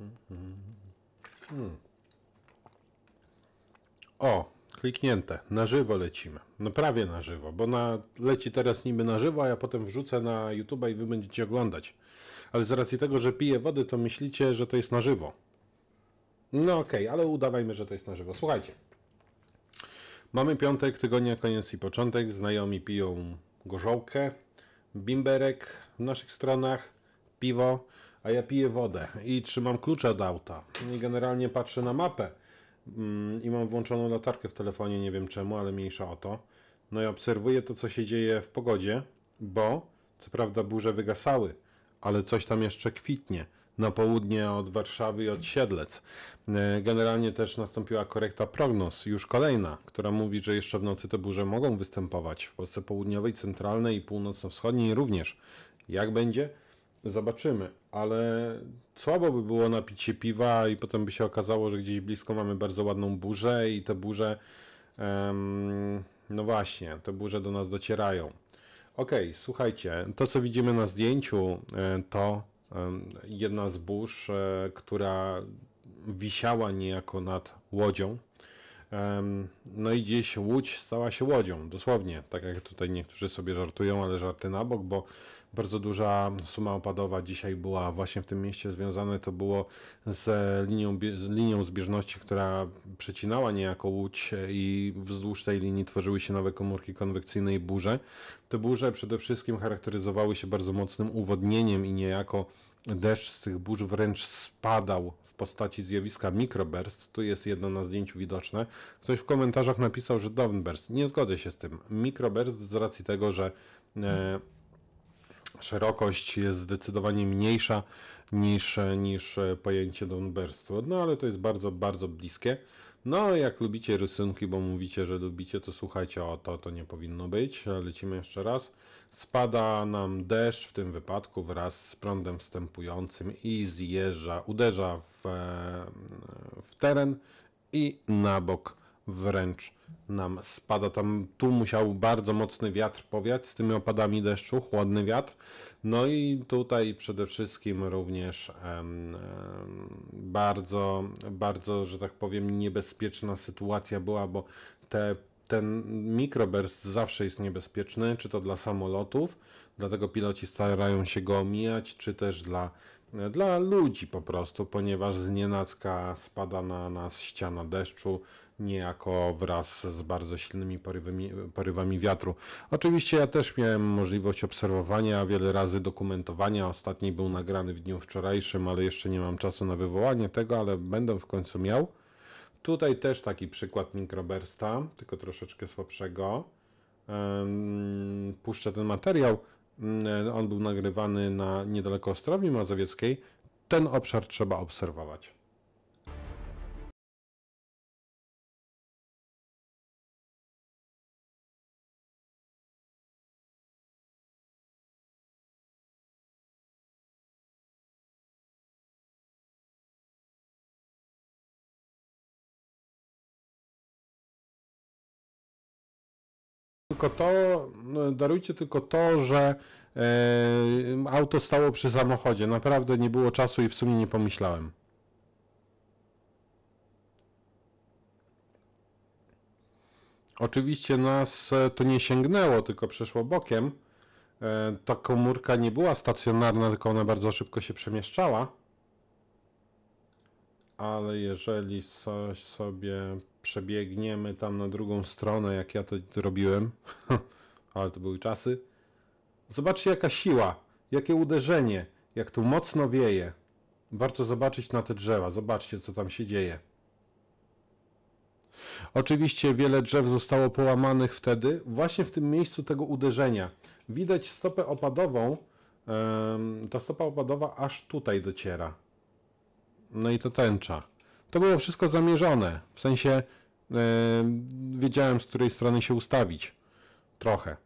Mhm. Mhm. Hmm. O, kliknięte. Na żywo lecimy. No prawie na żywo, bo na, leci teraz niby na żywo, a ja potem wrzucę na YouTube'a i wy będziecie oglądać. Ale z racji tego, że piję wody, to myślicie, że to jest na żywo. No okej, okay, ale udawajmy, że to jest na żywo. Słuchajcie. Mamy piątek, tygodnia, koniec i początek. Znajomi piją gorzołkę, bimberek w naszych stronach, piwo a ja piję wodę i trzymam klucze od auta i generalnie patrzę na mapę mm, i mam włączoną latarkę w telefonie, nie wiem czemu, ale mniejsza o to. No i obserwuję to, co się dzieje w pogodzie, bo co prawda burze wygasały, ale coś tam jeszcze kwitnie na południe od Warszawy i od Siedlec. E, generalnie też nastąpiła korekta prognoz, już kolejna, która mówi, że jeszcze w nocy te burze mogą występować w Polsce południowej, centralnej i północno-wschodniej również. Jak będzie? Zobaczymy, ale słabo by było napić się piwa i potem by się okazało, że gdzieś blisko mamy bardzo ładną burzę i te burze, um, no właśnie, te burze do nas docierają. Ok, słuchajcie, to co widzimy na zdjęciu e, to um, jedna z burz, e, która wisiała niejako nad łodzią no i gdzieś Łódź stała się łodzią, dosłownie. Tak jak tutaj niektórzy sobie żartują, ale żarty na bok, bo bardzo duża suma opadowa dzisiaj była właśnie w tym mieście związane to było z linią, z linią zbieżności, która przecinała niejako Łódź i wzdłuż tej linii tworzyły się nowe komórki konwekcyjne i burze. Te burze przede wszystkim charakteryzowały się bardzo mocnym uwodnieniem i niejako deszcz z tych burz wręcz spadał postaci zjawiska mikroburst, tu jest jedno na zdjęciu widoczne, ktoś w komentarzach napisał, że downburst. Nie zgodzę się z tym. Mikroburst z racji tego, że e, szerokość jest zdecydowanie mniejsza niż, e, niż e, pojęcie downburstu. No ale to jest bardzo, bardzo bliskie. No, jak lubicie rysunki, bo mówicie, że lubicie, to słuchajcie o to, to nie powinno być. Lecimy jeszcze raz. Spada nam deszcz, w tym wypadku wraz z prądem wstępującym i zjeżdża, uderza w, e, w teren i na bok wręcz nam spada. Tam tu musiał bardzo mocny wiatr powiać z tymi opadami deszczu, chłodny wiatr. No i tutaj przede wszystkim również em, bardzo, bardzo, że tak powiem, niebezpieczna sytuacja była, bo te ten mikroburst zawsze jest niebezpieczny, czy to dla samolotów, dlatego piloci starają się go omijać, czy też dla, dla ludzi po prostu, ponieważ z nienacka spada na nas ściana deszczu, niejako wraz z bardzo silnymi porywami, porywami wiatru. Oczywiście ja też miałem możliwość obserwowania, wiele razy dokumentowania. Ostatni był nagrany w dniu wczorajszym, ale jeszcze nie mam czasu na wywołanie tego, ale będę w końcu miał. Tutaj też taki przykład mikrobersta, tylko troszeczkę słabszego. Puszczę ten materiał. Mm, e, on był nagrywany na niedaleko Ostrowi Mazowieckiej. Ten obszar trzeba obserwować. tylko to, no, darujcie tylko to, że e, auto stało przy samochodzie. Naprawdę nie było czasu i w sumie nie pomyślałem. Oczywiście nas e, to nie sięgnęło, tylko przeszło bokiem. E, ta komórka nie była stacjonarna, tylko ona bardzo szybko się przemieszczała ale jeżeli coś sobie przebiegniemy tam na drugą stronę, jak ja to robiłem, ale to były czasy, zobaczcie jaka siła, jakie uderzenie, jak tu mocno wieje. Warto zobaczyć na te drzewa, zobaczcie co tam się dzieje. Oczywiście wiele drzew zostało połamanych wtedy, właśnie w tym miejscu tego uderzenia. Widać stopę opadową, ta stopa opadowa aż tutaj dociera. No i to tęcza. To było wszystko zamierzone. W sensie e, wiedziałem, z której strony się ustawić. Trochę.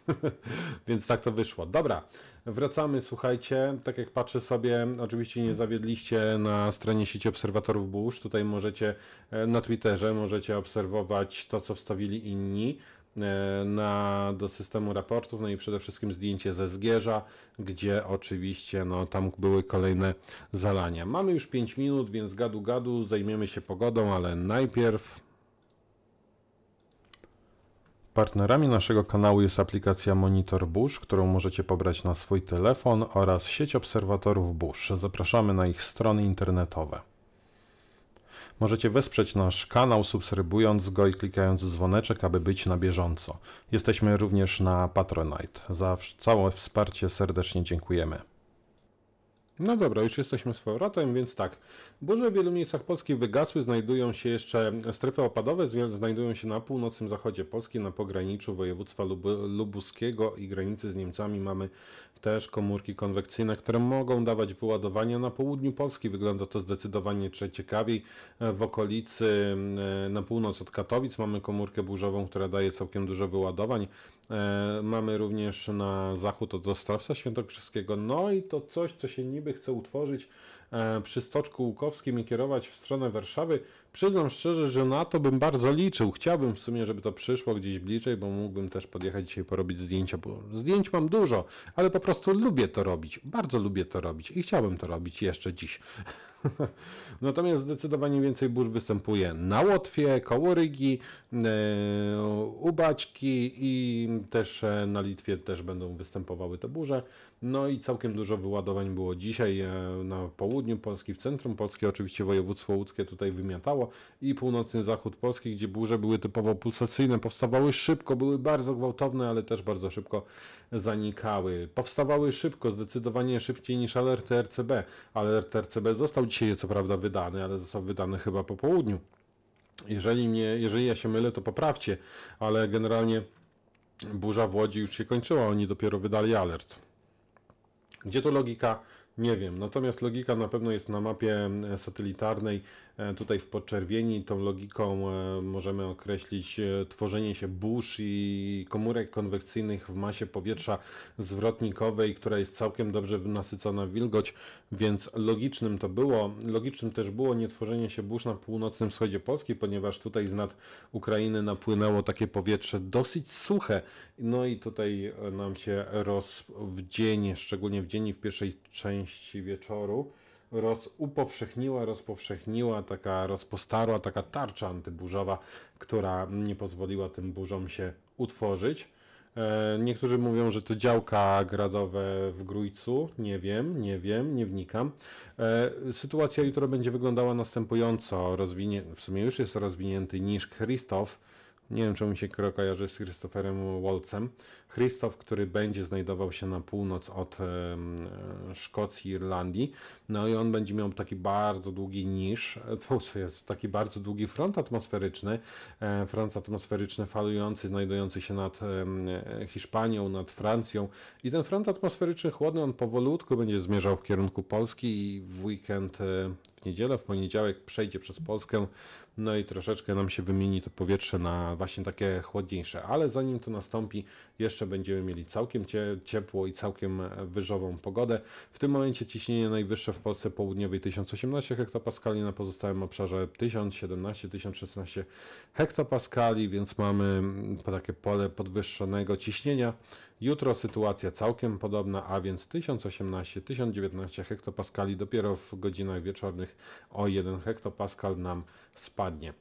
Więc tak to wyszło. Dobra, wracamy, słuchajcie. Tak jak patrzę sobie, oczywiście nie zawiedliście na stronie sieci obserwatorów burz. Tutaj możecie e, na Twitterze możecie obserwować to, co wstawili inni. E, na, do systemu raportów, no i przede wszystkim zdjęcie ze Zgierza, gdzie oczywiście no, tam były kolejne zalania. Mamy już 5 minut, więc gadu gadu, zajmiemy się pogodą, ale najpierw Partnerami naszego kanału jest aplikacja Monitor Bush, którą możecie pobrać na swój telefon oraz sieć obserwatorów Bush. Zapraszamy na ich strony internetowe. Możecie wesprzeć nasz kanał subskrybując go i klikając dzwoneczek, aby być na bieżąco. Jesteśmy również na Patronite. Za całe wsparcie serdecznie dziękujemy. No dobra, już jesteśmy z powrotem, więc tak. Burze w wielu miejscach Polski wygasły, znajdują się jeszcze strefy opadowe, znajdują się na północnym zachodzie Polski, na pograniczu województwa lub lubuskiego i granicy z Niemcami mamy też komórki konwekcyjne, które mogą dawać wyładowania. Na południu Polski wygląda to zdecydowanie ciekawiej. E, w okolicy e, na północ od Katowic mamy komórkę burzową, która daje całkiem dużo wyładowań. E, mamy również na zachód od Ostrowca Świętokrzyskiego. No i to coś, co się niby chce utworzyć E, przy Stoczku Łukowskim i kierować w stronę Warszawy. Przyznam szczerze, że na to bym bardzo liczył. Chciałbym w sumie, żeby to przyszło gdzieś bliżej, bo mógłbym też podjechać dzisiaj porobić zdjęcia, bo zdjęć mam dużo, ale po prostu lubię to robić. Bardzo lubię to robić i chciałbym to robić jeszcze dziś. Natomiast zdecydowanie więcej burz występuje na Łotwie, koło Rygi, e, i też e, na Litwie też będą występowały te burze. No i całkiem dużo wyładowań było dzisiaj e, na południu Polski, w centrum Polski, oczywiście województwo łódzkie tutaj wymiatało i północny zachód Polski, gdzie burze były typowo pulsacyjne, powstawały szybko, były bardzo gwałtowne, ale też bardzo szybko zanikały. Powstawały szybko, zdecydowanie szybciej niż alert RCB. Alert RCB został dzisiaj co prawda wydany, ale został wydany chyba po południu. Jeżeli, mnie, jeżeli ja się mylę, to poprawcie, ale generalnie burza w Łodzi już się kończyła, oni dopiero wydali alert. Gdzie to logika? Nie wiem. Natomiast logika na pewno jest na mapie satelitarnej E, tutaj w podczerwieni tą logiką e, możemy określić e, tworzenie się burz i komórek konwekcyjnych w masie powietrza zwrotnikowej, która jest całkiem dobrze nasycona wilgoć, więc logicznym to było. Logicznym też było nietworzenie się burz na północnym wschodzie Polski, ponieważ tutaj z nad Ukrainy napłynęło takie powietrze dosyć suche. No i tutaj nam się roz w dzień, szczególnie w dzień i w pierwszej części wieczoru, rozupowszechniła, rozpowszechniła, taka rozpostarła, taka tarcza antyburzowa, która nie pozwoliła tym burzom się utworzyć. E, niektórzy mówią, że to działka gradowe w Grójcu. Nie wiem, nie wiem, nie wnikam. E, sytuacja jutro będzie wyglądała następująco. Rozwinie, w sumie już jest rozwinięty niż Krzysztof nie wiem, czemu się kojarzy z Christopherem Waltzem. Christoph, który będzie znajdował się na północ od e, Szkocji, Irlandii. No i on będzie miał taki bardzo długi niż, e, co jest, taki bardzo długi front atmosferyczny. E, front atmosferyczny falujący, znajdujący się nad e, Hiszpanią, nad Francją. I ten front atmosferyczny chłodny, on powolutku będzie zmierzał w kierunku Polski i w weekend, e, w niedzielę, w poniedziałek przejdzie przez Polskę no i troszeczkę nam się wymieni to powietrze na właśnie takie chłodniejsze, ale zanim to nastąpi, jeszcze będziemy mieli całkiem ciepło i całkiem wyżową pogodę. W tym momencie ciśnienie najwyższe w Polsce południowej 1018 hektopaskali, na pozostałym obszarze 1017-1016 hektopaskali, więc mamy takie pole podwyższonego ciśnienia. Jutro sytuacja całkiem podobna, a więc 1018-1019 hektopaskali dopiero w godzinach wieczornych o 1 hektopaskal nam spadnie.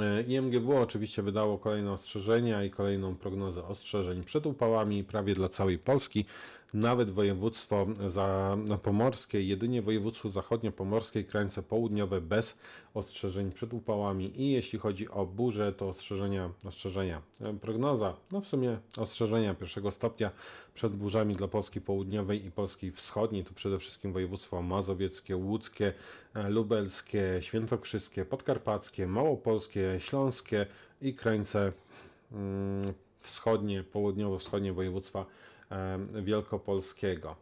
E, IMGW oczywiście wydało kolejne ostrzeżenia i kolejną prognozę ostrzeżeń przed upałami prawie dla całej Polski nawet województwo no, pomorskie, jedynie województwo zachodnio-pomorskie i krańce południowe bez ostrzeżeń przed upałami i jeśli chodzi o burze, to ostrzeżenia, ostrzeżenia, e, prognoza, no w sumie ostrzeżenia pierwszego stopnia przed burzami dla Polski Południowej i Polski Wschodniej, to przede wszystkim województwa mazowieckie, łódzkie, e, lubelskie, świętokrzyskie, podkarpackie, małopolskie, śląskie i krańce mm, wschodnie, południowo-wschodnie województwa E, wielkopolskiego.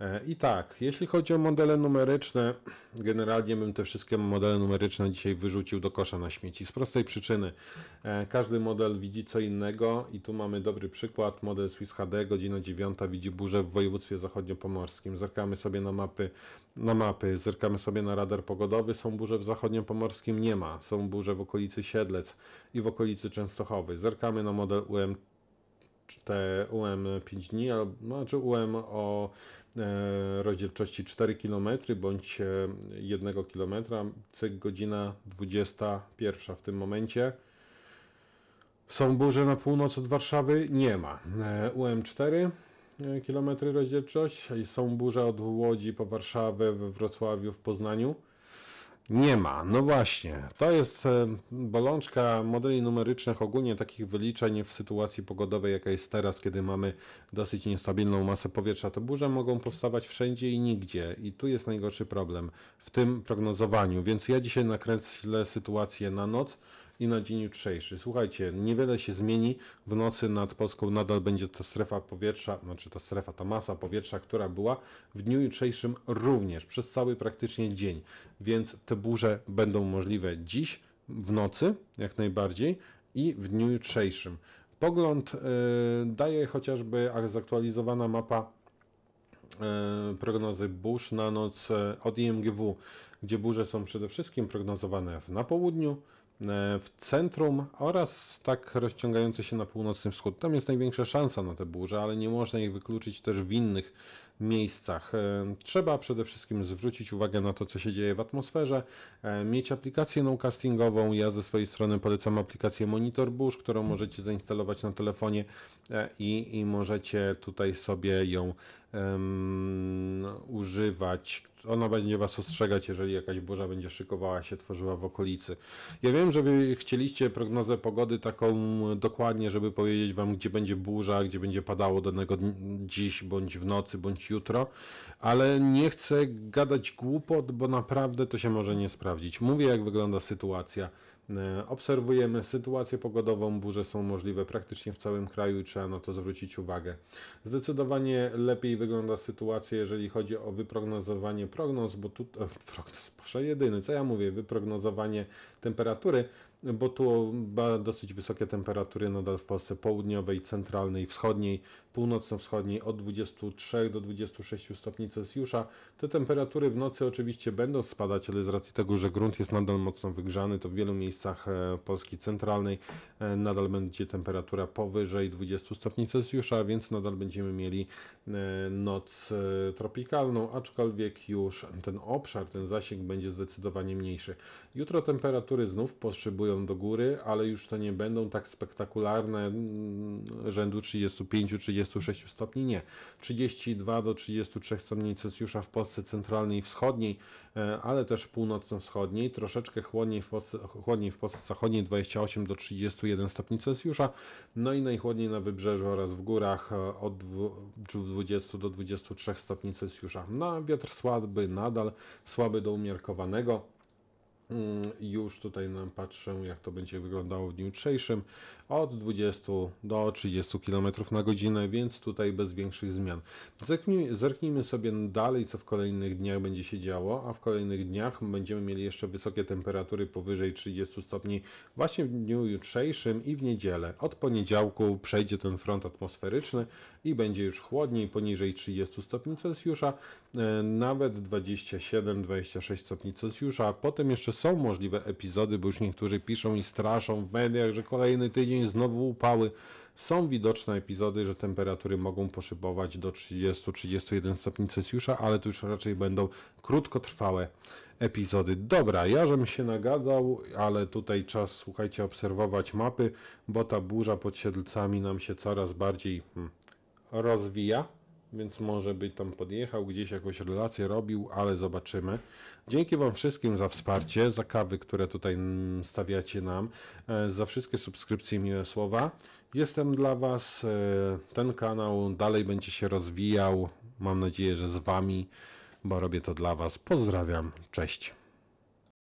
E, I tak, jeśli chodzi o modele numeryczne, generalnie bym te wszystkie modele numeryczne dzisiaj wyrzucił do kosza na śmieci. Z prostej przyczyny. E, każdy model widzi co innego i tu mamy dobry przykład. Model Swiss HD, godzina 9, widzi burzę w województwie zachodniopomorskim. Zerkamy sobie na mapy, na mapy, zerkamy sobie na radar pogodowy. Są burze w zachodniopomorskim? Nie ma. Są burze w okolicy Siedlec i w okolicy Częstochowy. Zerkamy na model UMT te UM 5 dni, no, znaczy UM o e, rozdzielczości 4 km bądź 1 e, km, cyk godzina 21 w tym momencie. Są burze na północ od Warszawy? Nie ma. UM 4 km rozdzielczość, są burze od Łodzi po Warszawę, we Wrocławiu, w Poznaniu. Nie ma, no właśnie. To jest e, bolączka modeli numerycznych, ogólnie takich wyliczeń w sytuacji pogodowej, jaka jest teraz, kiedy mamy dosyć niestabilną masę powietrza. To burze mogą powstawać wszędzie i nigdzie i tu jest najgorszy problem w tym prognozowaniu. Więc ja dzisiaj nakręcę sytuację na noc i na dzień jutrzejszy. Słuchajcie, niewiele się zmieni. W nocy nad Polską nadal będzie ta strefa powietrza, znaczy ta strefa, ta masa powietrza, która była w dniu jutrzejszym również, przez cały praktycznie dzień. Więc te burze będą możliwe dziś, w nocy jak najbardziej i w dniu jutrzejszym. Pogląd yy, daje chociażby zaktualizowana mapa e, prognozy burz na noc e, od IMGW, gdzie burze są przede wszystkim prognozowane na południu, E, w centrum oraz tak rozciągające się na północny wschód. Tam jest największa szansa na te burze, ale nie można ich wykluczyć też w innych miejscach. E, trzeba przede wszystkim zwrócić uwagę na to, co się dzieje w atmosferze, e, mieć aplikację no-castingową. Ja ze swojej strony polecam aplikację Monitor Bush, którą mhm. możecie zainstalować na telefonie e, i, i możecie tutaj sobie ją um, używać. Ona będzie Was ostrzegać, jeżeli jakaś burza będzie szykowała się, tworzyła w okolicy. Ja wiem, że Wy chcieliście prognozę pogody taką dokładnie, żeby powiedzieć Wam, gdzie będzie burza, gdzie będzie padało danego dziś, bądź w nocy, bądź jutro, ale nie chcę gadać głupot, bo naprawdę to się może nie sprawdzić. Mówię, jak wygląda sytuacja. E, obserwujemy sytuację pogodową, burze są możliwe praktycznie w całym kraju i trzeba na to zwrócić uwagę. Zdecydowanie lepiej wygląda sytuacja, jeżeli chodzi o wyprognozowanie prognoz, bo tu e, prognoz, proszę jedyny, co ja mówię, wyprognozowanie temperatury, bo tu dosyć wysokie temperatury nadal w Polsce południowej, centralnej, wschodniej, północno-wschodniej od 23 do 26 stopni Celsjusza. Te temperatury w nocy oczywiście będą spadać, ale z racji tego, że grunt jest nadal mocno wygrzany, to w wielu miejscach miejscach e, Polski centralnej e, nadal będzie temperatura powyżej 20 stopni Celsjusza, więc nadal będziemy mieli e, noc tropikalną, aczkolwiek już ten obszar, ten zasięg będzie zdecydowanie mniejszy. Jutro temperatury znów potrzebują do góry, ale już to nie będą tak spektakularne mm, rzędu 35-36 stopni, nie. 32 do 33 stopni Celsjusza w Polsce centralnej i wschodniej E, ale też północno-wschodniej. Troszeczkę chłodniej w, Polsce, chłodniej w Polsce zachodniej 28 do 31 stopni Celsjusza. No i najchłodniej na wybrzeżu oraz w górach e, od 20 do 23 stopni Celsjusza. Na wiatr słaby nadal, słaby do umiarkowanego. Mm, już tutaj nam patrzę, jak to będzie wyglądało w dniu jutrzejszym. Od 20 do 30 km na godzinę, więc tutaj bez większych zmian. zerknijmy sobie dalej, co w kolejnych dniach będzie się działo, a w kolejnych dniach będziemy mieli jeszcze wysokie temperatury powyżej 30 stopni właśnie w dniu jutrzejszym i w niedzielę. Od poniedziałku przejdzie ten front atmosferyczny i będzie już chłodniej, poniżej 30 stopni Celsjusza, e, nawet 27-26 stopni Celsjusza. Potem jeszcze są możliwe epizody, bo już niektórzy piszą i straszą w mediach, że kolejny tydzień znowu upały. Są widoczne epizody, że temperatury mogą poszybować do 30-31 stopni Celsjusza, ale to już raczej będą krótkotrwałe epizody. Dobra, ja żem się nagadał, ale tutaj czas, słuchajcie, obserwować mapy, bo ta burza pod Siedlcami nam się coraz bardziej hmm, rozwija więc może by tam podjechał, gdzieś jakąś relację robił, ale zobaczymy. Dzięki Wam wszystkim za wsparcie, za kawy, które tutaj stawiacie nam, e, za wszystkie subskrypcje i miłe słowa. Jestem dla Was, e, ten kanał dalej będzie się rozwijał, mam nadzieję, że z Wami, bo robię to dla Was. Pozdrawiam, cześć.